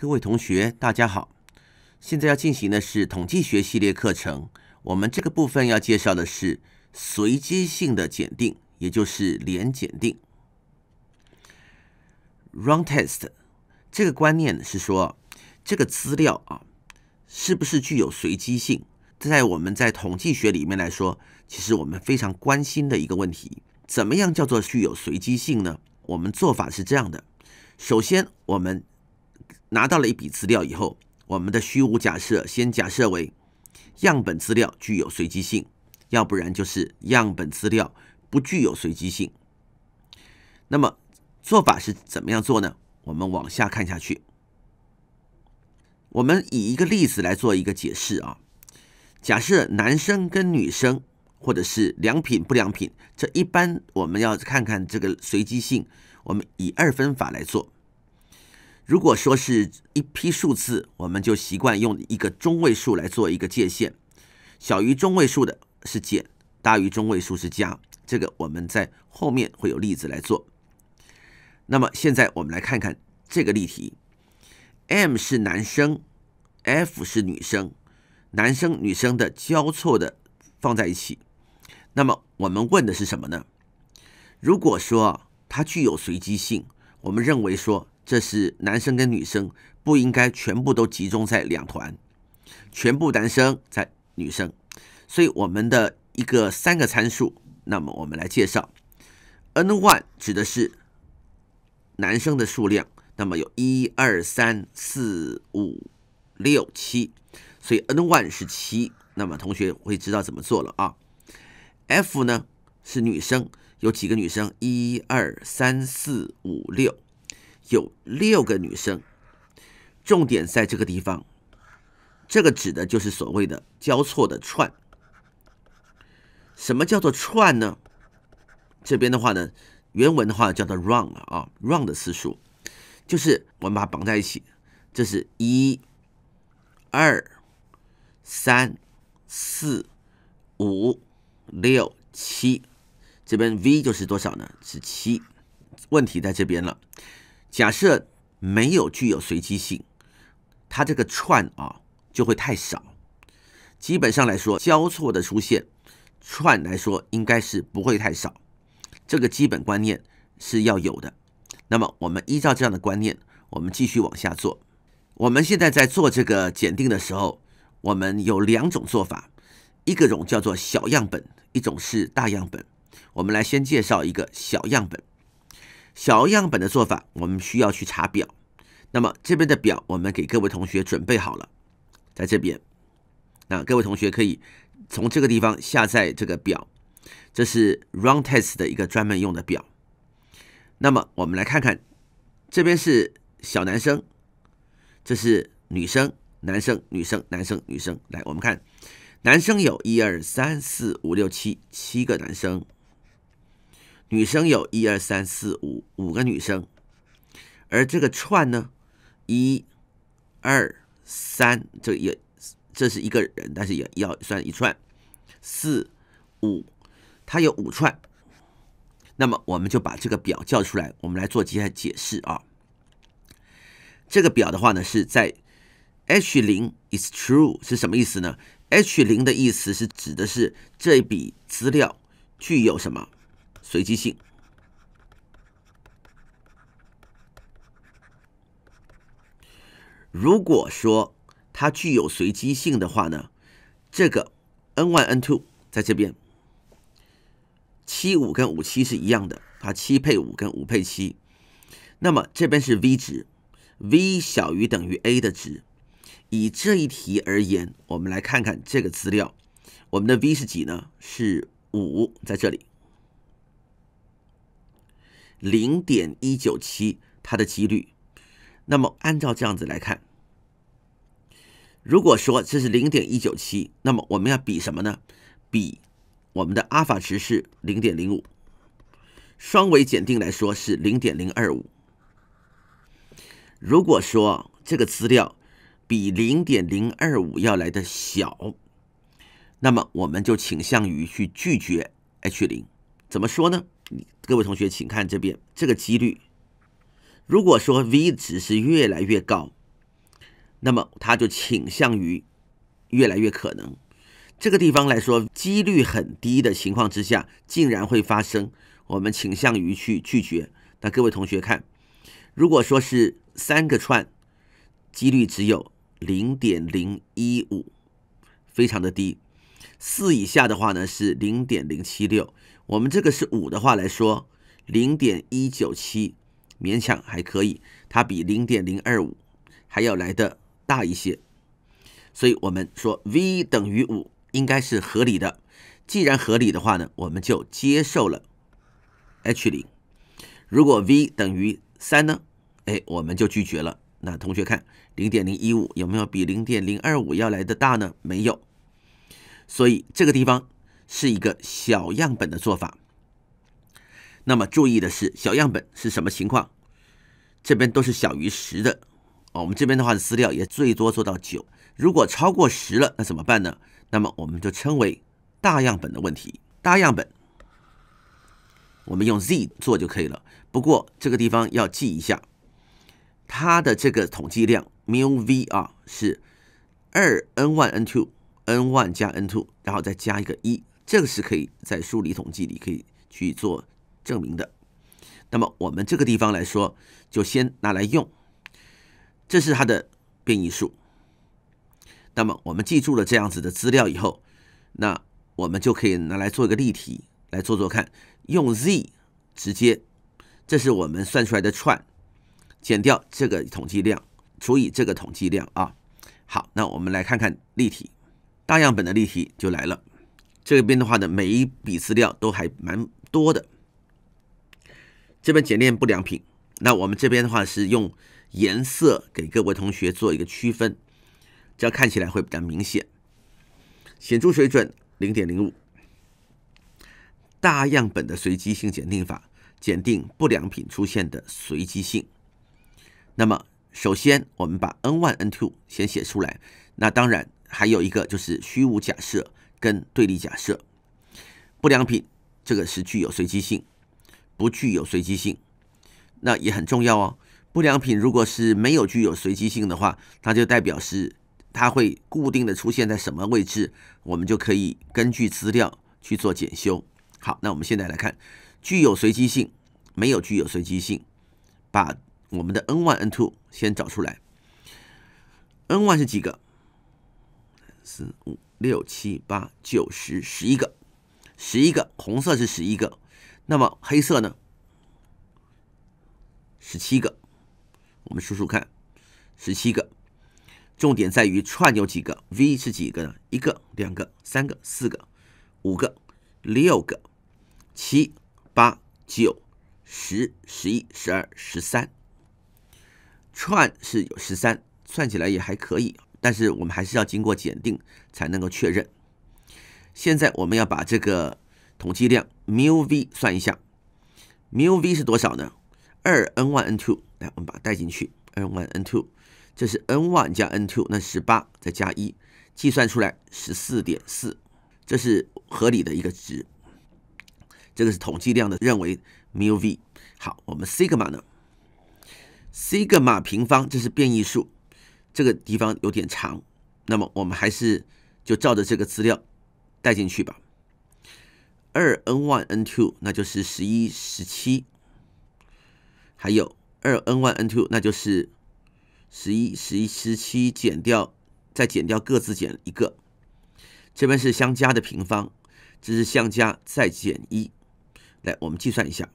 各位同学，大家好！现在要进行的是统计学系列课程。我们这个部分要介绍的是随机性的检定，也就是连检 w r u n test）。这个观念是说，这个资料啊，是不是具有随机性？在我们在统计学里面来说，其实我们非常关心的一个问题：怎么样叫做具有随机性呢？我们做法是这样的：首先，我们拿到了一笔资料以后，我们的虚无假设先假设为样本资料具有随机性，要不然就是样本资料不具有随机性。那么做法是怎么样做呢？我们往下看下去。我们以一个例子来做一个解释啊。假设男生跟女生，或者是良品不良品，这一般我们要看看这个随机性。我们以二分法来做。如果说是一批数字，我们就习惯用一个中位数来做一个界限，小于中位数的是减，大于中位数是加。这个我们在后面会有例子来做。那么现在我们来看看这个例题，M 是男生，F 是女生，男生女生的交错的放在一起。那么我们问的是什么呢？如果说它具有随机性，我们认为说。这是男生跟女生不应该全部都集中在两团，全部男生在女生，所以我们的一个三个参数，那么我们来介绍，n one 指的是男生的数量，那么有一二三四五六七，所以 n one 是七，那么同学会知道怎么做了啊？f 呢是女生，有几个女生一二三四五六。有六个女生，重点在这个地方，这个指的就是所谓的交错的串。什么叫做串呢？这边的话呢，原文的话叫做 “run” 啊，“run” 的次数就是我们把它绑在一起。这是一、二、三、四、五、六、七，这边 “v” 就是多少呢？是七。问题在这边了。假设没有具有随机性，它这个串啊就会太少。基本上来说，交错的出现串来说应该是不会太少，这个基本观念是要有的。那么我们依照这样的观念，我们继续往下做。我们现在在做这个检定的时候，我们有两种做法，一个种叫做小样本，一种是大样本。我们来先介绍一个小样本。小样本的做法，我们需要去查表。那么这边的表，我们给各位同学准备好了，在这边。那各位同学可以从这个地方下载这个表，这是 run test 的一个专门用的表。那么我们来看看，这边是小男生，这是女生，男生，女生，男生，女生。来，我们看，男生有一二三四五六七七个男生。女生有一、二、三、四、五五个女生，而这个串呢，一、二、三，这也这是一个人，但是也要算一串，四、五，它有五串。那么我们就把这个表叫出来，我们来做几下解释啊。这个表的话呢，是在 H 零 is true 是什么意思呢？H 零的意思是指的是这一笔资料具有什么？随机性。如果说它具有随机性的话呢，这个 n one n two 在这边，七五跟五七是一样的，它七配五跟五配七。那么这边是 v 值，v 小于等于 a 的值。以这一题而言，我们来看看这个资料，我们的 v 是几呢？是五，在这里。零点一九七，它的几率。那么按照这样子来看，如果说这是零点一九七，那么我们要比什么呢？比我们的阿尔法值是零点零五，双尾检定来说是零点零二五。如果说这个资料比零点零二五要来的小，那么我们就倾向于去拒绝 H 零。怎么说呢？各位同学，请看这边这个几率。如果说 v 值是越来越高，那么它就倾向于越来越可能。这个地方来说，几率很低的情况之下，竟然会发生，我们倾向于去拒绝。那各位同学看，如果说是三个串，几率只有零点零一五，非常的低。四以下的话呢是零点零七六，我们这个是五的话来说，零点一九七勉强还可以，它比零点零二五还要来的大一些，所以我们说 v 等于五应该是合理的。既然合理的话呢，我们就接受了 h 零。如果 v 等于三呢，哎，我们就拒绝了。那同学看零点零一五有没有比零点零二五要来的大呢？没有。所以这个地方是一个小样本的做法。那么注意的是，小样本是什么情况？这边都是小于十的啊。我们这边的话，的资料也最多做到九。如果超过十了，那怎么办呢？那么我们就称为大样本的问题。大样本，我们用 z 做就可以了。不过这个地方要记一下，它的这个统计量 mu v 啊是二 n one n two。n one 加 n two，然后再加一个一，这个是可以在数理统计里可以去做证明的。那么我们这个地方来说，就先拿来用，这是它的变异数。那么我们记住了这样子的资料以后，那我们就可以拿来做一个例题来做做看。用 z 直接，这是我们算出来的串，减掉这个统计量，除以这个统计量啊。好，那我们来看看例题。大样本的例题就来了，这边的话呢，每一笔资料都还蛮多的。这边检验不良品，那我们这边的话是用颜色给各位同学做一个区分，这样看起来会比较明显。显著水准零点零五，大样本的随机性检定法，检定不良品出现的随机性。那么首先我们把 n one、n two 先写出来，那当然。还有一个就是虚无假设跟对立假设。不良品这个是具有随机性，不具有随机性，那也很重要哦。不良品如果是没有具有随机性的话，它就代表是它会固定的出现在什么位置，我们就可以根据资料去做检修。好，那我们现在来看，具有随机性，没有具有随机性，把我们的 n one、n two 先找出来。n one 是几个？四五六七八九十十一个，十一个红色是十一个，那么黑色呢？十七个，我们数数看，十七个。重点在于串有几个，V 是几个呢？一个、两个、三个、四个、五个、六个、七、八、九、十、十一、十二、十三。串是有十三，串起来也还可以。但是我们还是要经过检定才能够确认。现在我们要把这个统计量 mu v 算一下，mu v 是多少呢？二 n 1 n 2 two，来我们把它带进去，n 1 n 2 two，这是 n 1加 n two，那十八再加一，计算出来十四点四，这是合理的一个值。这个是统计量的认为 mu v。好，我们 sigma 呢？sigma 平方，这是变异数。这个地方有点长，那么我们还是就照着这个资料带进去吧。二 n one n two，那就是十一十七，还有二 n one n two，那就是十一十一十七减掉，再减掉各自减一个，这边是相加的平方，这是相加再减一，来我们计算一下，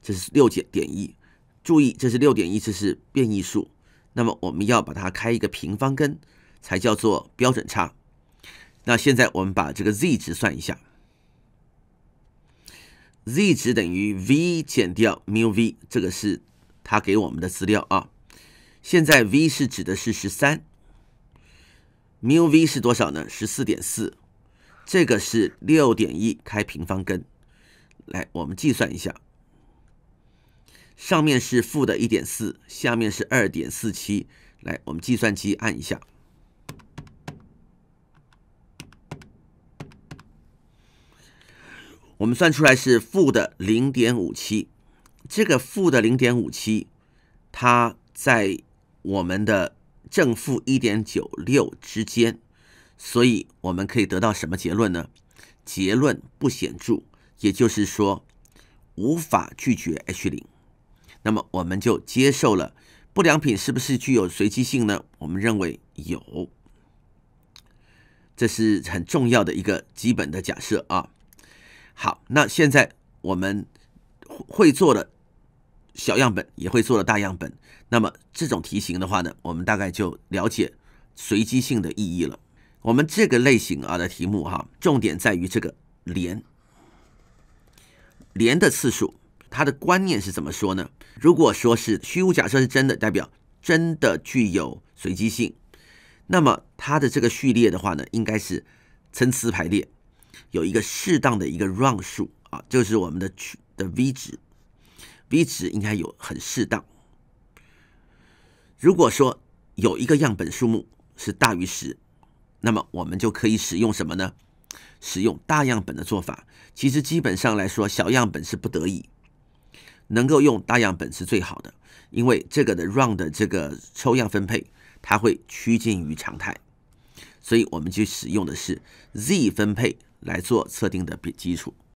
这是六减点一，注意这是六点一，这是变异数。那么我们要把它开一个平方根，才叫做标准差。那现在我们把这个 z 值算一下，z 值等于 v 减掉 mu v，这个是他给我们的资料啊。现在 v 是指的是十三，mu v 是多少呢？十四点四，这个是六点一开平方根。来，我们计算一下。上面是负的1.4，下面是2.47。来，我们计算机按一下，我们算出来是负的0.57。这个负的0.57，它在我们的正负1.96之间，所以我们可以得到什么结论呢？结论不显著，也就是说无法拒绝 H 零。那么我们就接受了不良品是不是具有随机性呢？我们认为有，这是很重要的一个基本的假设啊。好，那现在我们会做了小样本，也会做了大样本。那么这种题型的话呢，我们大概就了解随机性的意义了。我们这个类型啊的题目哈，重点在于这个连连的次数。它的观念是怎么说呢？如果说是虚无假设是真的，代表真的具有随机性，那么它的这个序列的话呢，应该是参差排列，有一个适当的一个 run 数啊，就是我们的取的 v 值，v 值应该有很适当。如果说有一个样本数目是大于十，那么我们就可以使用什么呢？使用大样本的做法。其实基本上来说，小样本是不得已。能够用大样本是最好的，因为这个的 round 的这个抽样分配，它会趋近于常态，所以我们就使用的是 Z 分配来做测定的比基础。